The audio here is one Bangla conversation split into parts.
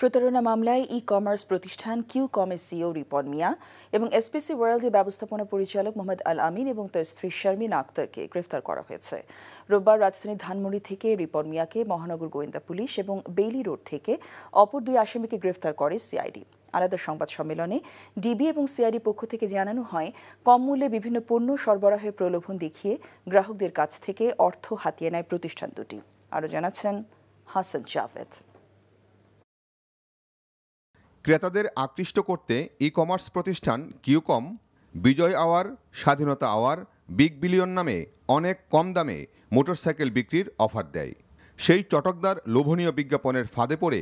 প্রতারণা মামলায় ই কমার্স প্রতিষ্ঠান কিউ কমের সিও রিপন মিয়া এবং এসপিসি ওয়ার্ল্ডের ব্যবস্থাপনা পরিচালক মোহাম্মদ আল আমিন এবং তার স্ত্রী শারমিন আক্তারকে গ্রেফতার করা হয়েছে রোববার রাজধানী ধানমন্ডি থেকে রিপন মিয়াকে মহানগর গোয়েন্দা পুলিশ এবং বেইলি রোড থেকে অপর দুই আসামিকে গ্রেফতার করে সিআইডি আলাদা সংবাদ সম্মেলনে ডিবি এবং সিআইডি পক্ষ থেকে জানানো হয় কম মূল্যে বিভিন্ন পণ্য সরবরাহের প্রলোভন দেখিয়ে গ্রাহকদের কাছ থেকে অর্থ হাতিয়ে নেয় প্রতিষ্ঠান দুটি আরও জানাচ্ছেন হাসান জাভেদ ক্রেতাদের আকৃষ্ট করতে ই কমার্স প্রতিষ্ঠান কিউকম বিজয় আওয়ার স্বাধীনতা আওয়ার বিগ বিলিয়ন নামে অনেক কম দামে মোটরসাইকেল বিক্রির অফার দেয় সেই চটকদার লোভনীয় বিজ্ঞাপনের ফাঁদে পড়ে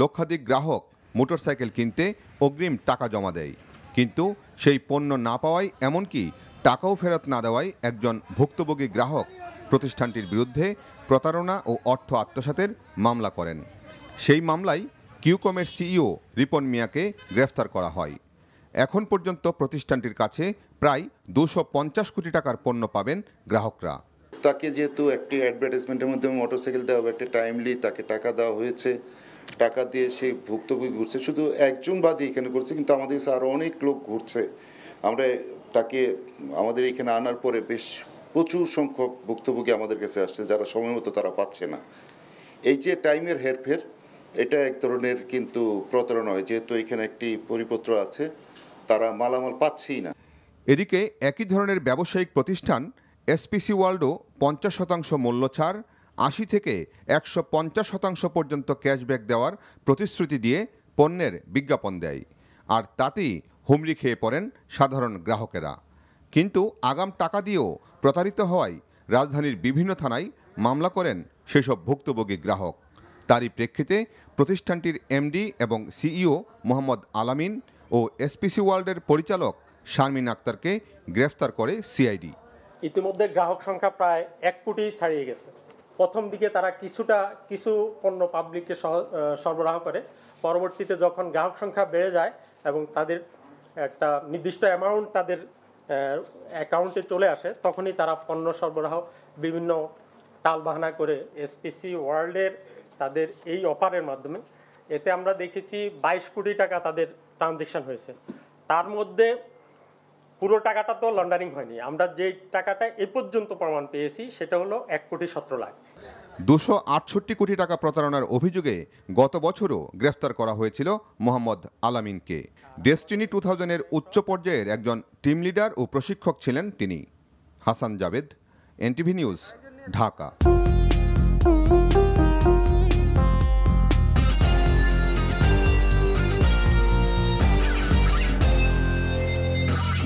লক্ষাধিক গ্রাহক মোটরসাইকেল কিনতে অগ্রিম টাকা জমা দেয় কিন্তু সেই পণ্য না পাওয়ায় এমনকি টাকাও ফেরত না দেওয়ায় একজন ভুক্তভোগী গ্রাহক প্রতিষ্ঠানটির বিরুদ্ধে প্রতারণা ও অর্থ আত্মসাতের মামলা করেন সেই মামলায় কিউকমের সিইও রিপন মিয়াকে গ্রেফতার করা হয় এখন পর্যন্ত প্রতিষ্ঠানটির কাছে প্রায় দুশো কোটি টাকার পণ্য পাবেন গ্রাহকরা তাকে যেহেতু একটি অ্যাডভার্টাইজমেন্টের মোটর মোটরসাইকেল দেওয়া হবে একটা টাইমলি তাকে টাকা দেওয়া হয়েছে টাকা দিয়ে সেই ভুক্তভোগী ঘুরছে শুধু একজন বাদী এখানে ঘুরছে কিন্তু আমাদের কাছে আরও অনেক লোক ঘুরছে আমরা তাকে আমাদের এখানে আনার পরে বেশ প্রচুর সংখ্যক ভুক্তভোগী আমাদের কাছে আসছে যারা সময় মতো তারা পাচ্ছে না এই যে টাইমের হেরফের এটা এক ধরনের কিন্তু প্রতারণা হয় যেহেতু এখানে একটি পরিপত্র আছে তারা মালামাল পাচ্ছেই না এদিকে একই ধরনের ব্যবসায়িক প্রতিষ্ঠান এসপিসি ওয়ার্ল্ডও পঞ্চাশ শতাংশ মূল্য ছাড় আশি থেকে একশো পঞ্চাশ শতাংশ পর্যন্ত ক্যাশব্যাক দেওয়ার প্রতিশ্রুতি দিয়ে পণ্যের বিজ্ঞাপন দেয় আর তাতেই হুমড়ি খেয়ে পড়েন সাধারণ গ্রাহকেরা কিন্তু আগাম টাকা দিয়েও প্রতারিত হওয়ায় রাজধানীর বিভিন্ন থানায় মামলা করেন সেসব ভুক্তভোগী গ্রাহক তারই প্রেক্ষিতে প্রতিষ্ঠানটির এমডি এবং সিইও মোহাম্মদ আলামিন ও এসপিসি ওয়ার্ল্ডের পরিচালক শারমিন আক্তারকে গ্রেফতার করে সিআইডি ইতিমধ্যে গ্রাহক সংখ্যা প্রায় এক কোটি ছাড়িয়ে গেছে প্রথম দিকে তারা কিছুটা কিছু পণ্য পাবলিককে সরবরাহ করে পরবর্তীতে যখন গ্রাহক সংখ্যা বেড়ে যায় এবং তাদের একটা নির্দিষ্ট অ্যামাউন্ট তাদের অ্যাকাউন্টে চলে আসে তখনই তারা পণ্য সরবরাহ বিভিন্ন টালবাহানা করে এসপিসি ওয়ার্ল্ডের তাদের এই অফারের মাধ্যমে এতে আমরা দেখেছি বাইশ কোটি টাকা তাদের ট্রানজেকশন হয়েছে তার মধ্যে পুরো টাকাটা তো লন্ডারিং হয়নি আমরা যে টাকাটা এ পর্যন্ত প্রমাণ পেয়েছি সেটা হলো এক কোটি সতেরো লাখ দুশো আটষট্টি কোটি টাকা প্রতারণার অভিযোগে গত বছরও গ্রেফতার করা হয়েছিল মোহাম্মদ আলামিনকে ডেস্টিনি টু থাউজেন্ডের উচ্চ পর্যায়ের একজন টিম লিডার ও প্রশিক্ষক ছিলেন তিনি হাসান জাভেদ এনটিভি নিউজ ঢাকা